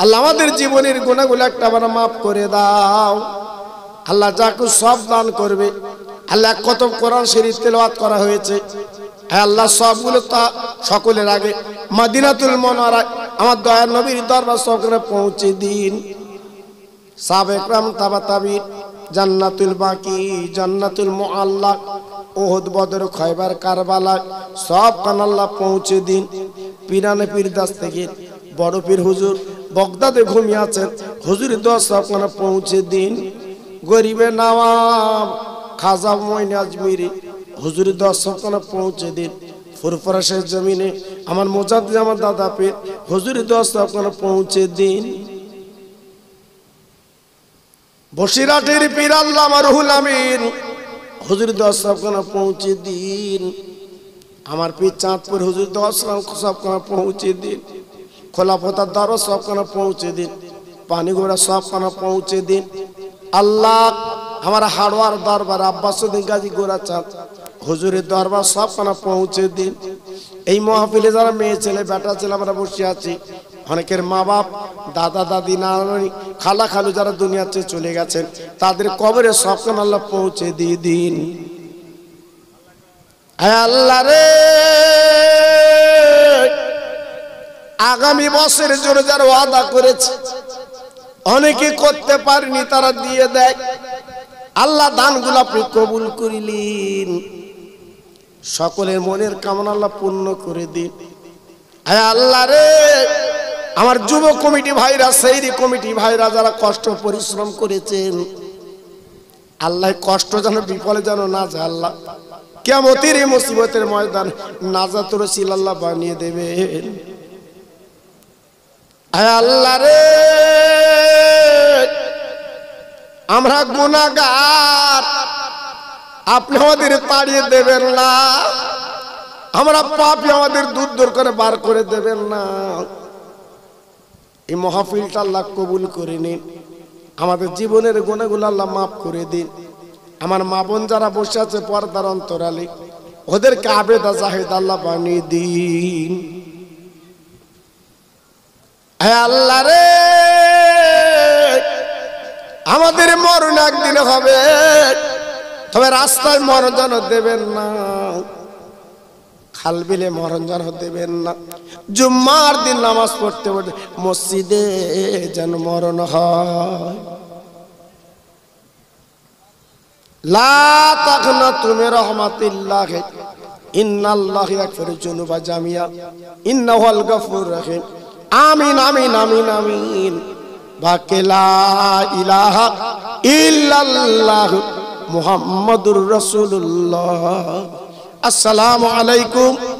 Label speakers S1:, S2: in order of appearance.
S1: আল্লাহ আমাদের জীবনের গুণাগুলো একটা আমার মাফ করে দাও আল্লাহ যাকে সব দান করবে আল্লাহ কত কোরআন শরীফ তেলাওয়াত করা হয়েছে হ্যাঁ আল্লাহ সবগুলো তা সকলের আগে মাদিনাতুল মনোয়ারায় আমার দয়ার নবীর দরবার সকলে পৌঁছে দিন সাবেকরাম তাবা তাবির জান্নাতুল বাকি জান্নাতুল মোয়াল্লা ওহদ বদর খয়বার কারবালা সব আল্লাহ পৌঁছে দিন পিরানে পীর দাস থেকে বড় পীর হুজুর বগদাদে ঘুমিয়ে আছেন হজুর দশ আপনারা পৌঁছে দিন গরিবে নাম খাজা মইন আজমিরি হুজুরি দশ আপনারা পৌঁছে দিন ফুরফরাশের জমিনে আমার মোজাদ আমার দাদা পে হজুর দশ আপনারা পৌঁছে দিন বসিরাটের পীর আল্লাহ মারহুল আমিন হুজুর দশ আপনারা পৌঁছে দিন আমার পীর চাঁদপুর হুজুর দশ আপনারা পৌঁছে দিন খোলাফতার দ্বারও সবখানে পৌঁছে দিন পানি সব সবখানে পৌঁছে দিন আল্লাহ আমার হাড়োয়ার দরবার আব্বাসুদ্দিন গাজী গোড়া চাঁদ হুজুরের দরবার সবখানে পৌঁছে দিন এই মহাফিলে যারা মেয়ে ছেলে বেটা ছেলে আমরা বসে আছি অনেকের মা বাপ দাদা দাদি নানি খালা খালু যারা দুনিয়াতে চলে গেছেন তাদের কবরে সবখান আল্লাহ পৌঁছে দিয়ে দিন হ্যাঁ আল্লাহ রে আগামী বছরের জোরে যারা ওয়াদা করেছে অনেকে করতে পারেনি তারা দিয়ে দেয় আল্লাহ দানগুলো আপনি কবুল করিলেন সকলের মনের কামনা আল্লাহ পূর্ণ করে দিন হ্যাঁ আল্লাহ রে আমার যুব কমিটি ভাইরা সেই কমিটি ভাইরা যারা কষ্ট পরিশ্রম করেছেন আল্লাহ কষ্ট যেন বিফলে যেন না যায় আল্লাহ কেমতির এই মুসিবতের ময়দান নাজাতুর সিল আল্লাহ বানিয়ে দেবেন আল্লাহ রে আমরা গুনাগার আপনি আমাদের তাড়িয়ে দেবেন না আমরা পাপি আমাদের দূর দূর করে বার করে দেবেন না এই মহাফিলটা আল্লাহ কবুল করে নিন আমাদের জীবনের গুণাগুলো আল্লাহ মাফ করে দিন আমার মা বোন যারা বসে আছে পর্দার অন্তরালে ওদেরকে আবেদা জাহেদ আল্লাহ বানিয়ে দিন হ্যাঁ আল্লাহ রে আমাদের মরণ একদিন হবে তবে রাস্তায় মরণ দেবেন না খাল বিলে মরঞ্জন দেবেন না জুম্মার দিন নামাজ পড়তে পড়তে মসজিদে যেন মরণ হয় তুমি রহমাতিল্লাহ ইন্নাল্লাহ জামিয়া হল গফুর রাহিম আমিন আমিন আমিন আমিন বাকে ইলাহা ইল্লাল্লাহ মুহাম্মাদুর আসসালামু আলাইকুম